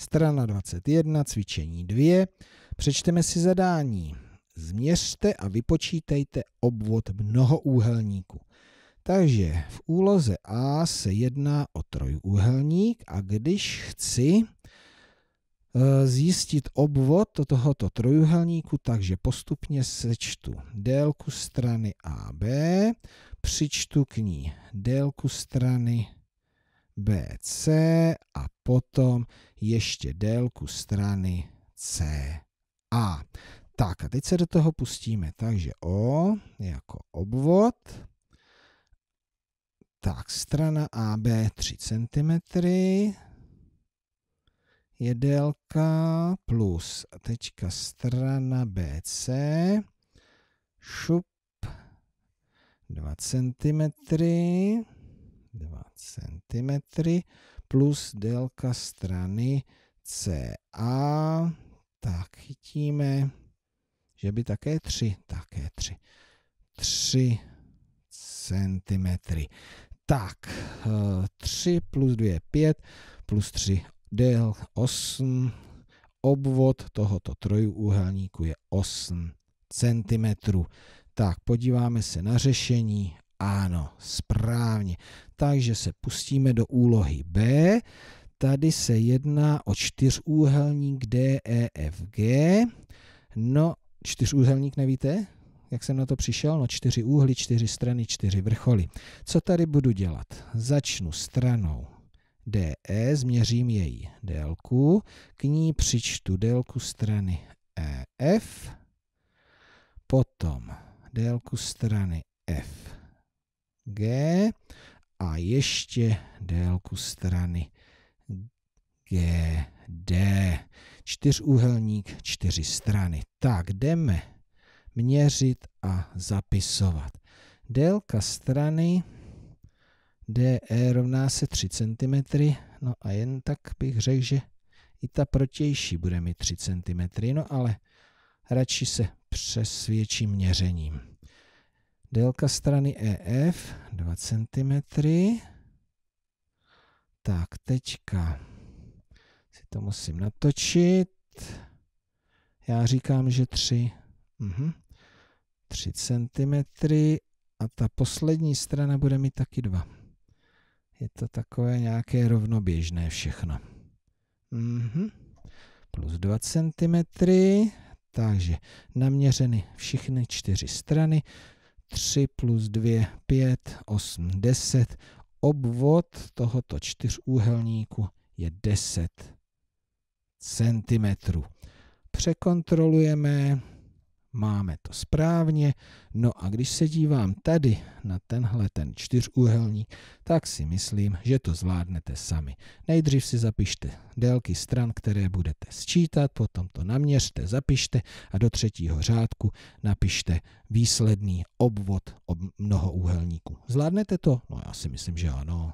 Strana 21, cvičení 2. Přečteme si zadání. Změřte a vypočítejte obvod mnohoúhelníku. Takže v úloze A se jedná o trojúhelník a když chci eh, zjistit obvod tohoto trojuhelníku, takže postupně sečtu délku strany AB, přičtu k ní délku strany BC a potom ještě délku strany CA. Tak a teď se do toho pustíme. Takže O jako obvod. Tak, strana AB 3 cm je délka plus a teďka strana BC šup 2 cm 2 cm plus délka strany CA, tak chytíme, že by také 3, také 3, 3 cm. Tak, 3 eh, plus 2 je 5, plus 3 Dél 8, obvod tohoto trojúhelníku je 8 cm. Tak, podíváme se na řešení ano, správně. Takže se pustíme do úlohy B. Tady se jedná o čtyřúhelník DEFG. No, čtyřúhelník nevíte? Jak jsem na to přišel? No čtyři úhly, čtyři strany, čtyři vrcholy. Co tady budu dělat? Začnu stranou DE, změřím její délku, k ní přičtu délku strany EF, potom délku strany EF. G a ještě délku strany GD. Čtyřúhelník, čtyři strany. Tak, jdeme měřit a zapisovat. Délka strany DE rovná se 3 cm, no a jen tak bych řekl, že i ta protější bude mít 3 cm, no ale radši se přesvědčím měřením. Délka strany EF 2 cm. Tak, tečka. Si to musím natočit. Já říkám, že 3. Uh -huh. 3 cm a ta poslední strana bude mít taky 2. Je to takové nějaké rovnoběžné všechno. Uh mhm, -huh. Plus 2 cm, takže naměřeny všechny čtyři strany. 3 plus 2, 5, 8, 10. Obvod tohoto čtyřúhelníku je 10 cm. Překontrolujeme máme to správně. No a když se dívám tady na tenhle ten čtyřúhelník, tak si myslím, že to zvládnete sami. Nejdřív si zapište délky stran, které budete sčítat, potom to naměřte, zapište a do třetího řádku napište výsledný obvod ob úhelníků. Zvládnete to? No já si myslím, že ano.